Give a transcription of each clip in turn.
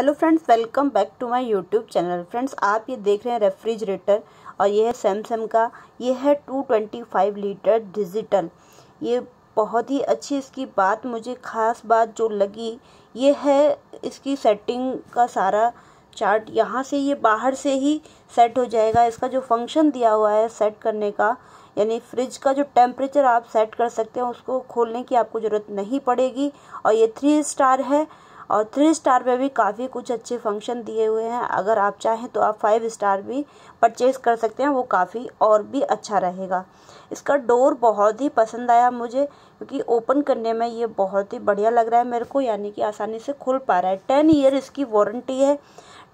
hello friends welcome back to my YouTube channel friends आप ये देख रहे हैं रेफ्रिजरेटर और ये है सैमसंग का ये है 225 लीटर डिजिटल ये बहुत ही अच्छी इसकी बात मुझे ख़ास बात जो लगी ये है इसकी सेटिंग का सारा चार्ट यहाँ से ये बाहर से ही सेट हो जाएगा इसका जो फंक्शन दिया हुआ है सेट करने का यानी फ्रिज का जो टेम्परेचर आप सेट कर सकते हैं उसको खोलने की आपको ज़रूरत नहीं पड़ेगी और ये थ्री स्टार है और थ्री स्टार में भी काफ़ी कुछ अच्छे फंक्शन दिए हुए हैं अगर आप चाहें तो आप फाइव स्टार भी परचेज़ कर सकते हैं वो काफ़ी और भी अच्छा रहेगा इसका डोर बहुत ही पसंद आया मुझे क्योंकि ओपन करने में ये बहुत ही बढ़िया लग रहा है मेरे को यानी कि आसानी से खुल पा रहा है टेन ईयर इसकी वारंटी है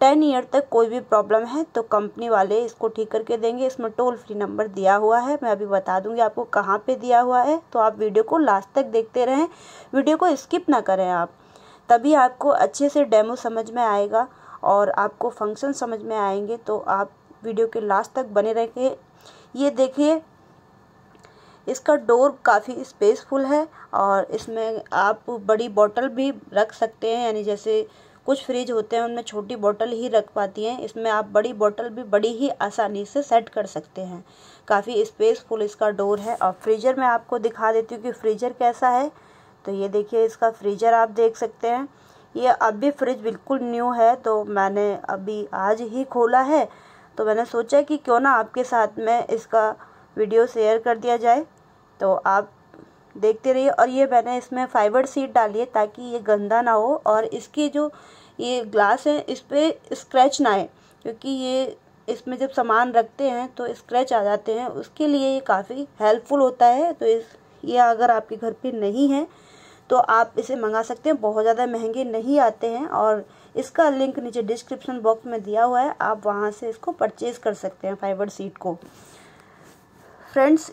टेन ईयर तक कोई भी प्रॉब्लम है तो कंपनी वाले इसको ठीक करके देंगे इसमें टोल फ्री नंबर दिया हुआ है मैं अभी बता दूंगी आपको कहाँ पे दिया हुआ है तो आप वीडियो को लास्ट तक देखते रहें वीडियो को स्किप ना करें आप तभी आपको अच्छे से डेमो समझ में आएगा और आपको फंक्शन समझ में आएंगे तो आप वीडियो के लास्ट तक बने रहिए ये देखिए इसका डोर काफ़ी स्पेसफुल है और इसमें आप बड़ी बॉटल भी रख सकते हैं यानी जैसे कुछ फ्रिज होते हैं उनमें छोटी बॉटल ही रख पाती हैं इसमें आप बड़ी बॉटल भी बड़ी ही आसानी से सेट कर सकते हैं काफ़ी स्पेसफुल इसका डोर है और फ्रीजर मैं आपको दिखा देती हूँ कि फ्रीजर कैसा है तो ये देखिए इसका फ्रीजर आप देख सकते हैं ये अभी फ्रिज बिल्कुल न्यू है तो मैंने अभी आज ही खोला है तो मैंने सोचा कि क्यों ना आपके साथ में इसका वीडियो शेयर कर दिया जाए तो आप देखते रहिए और ये मैंने इसमें फाइबर सीट डाली है ताकि ये गंदा ना हो और इसकी जो ये ग्लास है इस पर स्क्रैच ना आए क्योंकि ये इसमें जब सामान रखते हैं तो स्क्रैच आ जाते हैं उसके लिए ये काफ़ी हेल्पफुल होता है तो इस ये अगर आपके घर पे नहीं है तो आप इसे मंगा सकते हैं बहुत ज़्यादा महंगे नहीं आते हैं और इसका लिंक नीचे डिस्क्रिप्शन बॉक्स में दिया हुआ है आप वहाँ से इसको परचेज़ कर सकते हैं फाइबर सीट को फ्रेंड्स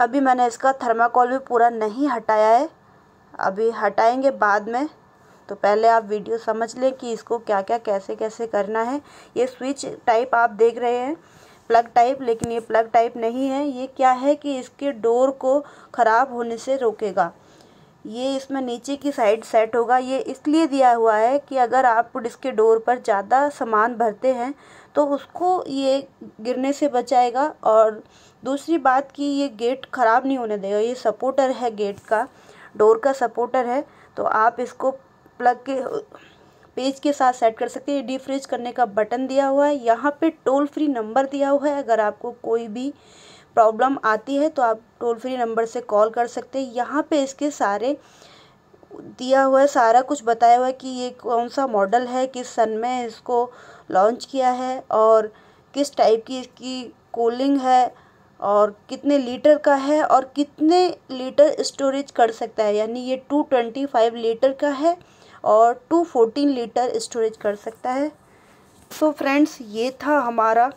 अभी मैंने इसका थर्माकोल भी पूरा नहीं हटाया है अभी हटाएंगे बाद में तो पहले आप वीडियो समझ लें कि इसको क्या क्या कैसे कैसे करना है ये स्विच टाइप आप देख रहे हैं प्लग टाइप लेकिन ये प्लग टाइप नहीं है ये क्या है कि इसके डोर को ख़राब होने से रोकेगा ये इसमें नीचे की साइड सेट होगा ये इसलिए दिया हुआ है कि अगर आप इसके डोर पर ज़्यादा सामान भरते हैं तो उसको ये गिरने से बचाएगा और दूसरी बात कि ये गेट ख़राब नहीं होने देगा ये सपोर्टर है गेट का डोर का सपोर्टर है तो आप इसको प्लग के पेज के साथ सेट कर सकते हैं डीफ्रिज करने का बटन दिया हुआ है यहाँ पे टोल फ्री नंबर दिया हुआ है अगर आपको कोई भी प्रॉब्लम आती है तो आप टोल फ्री नंबर से कॉल कर सकते हैं यहाँ पे इसके सारे दिया हुआ है सारा कुछ बताया हुआ है कि ये कौन सा मॉडल है किस सन में इसको लॉन्च किया है और किस टाइप की इसकी कूलिंग है और कितने लीटर का है और कितने लीटर स्टोरेज कर सकता है यानी ये टू ट्वेंटी फाइव लीटर का है और टू फोर्टीन लीटर स्टोरेज कर सकता है सो तो so फ्रेंड्स ये था हमारा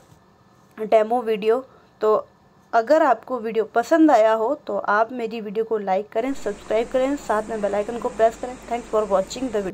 डेमो वीडियो तो अगर आपको वीडियो पसंद आया हो तो आप मेरी वीडियो को लाइक करें सब्सक्राइब करें साथ में बेल आइकन को प्रेस करें thanks for watching the video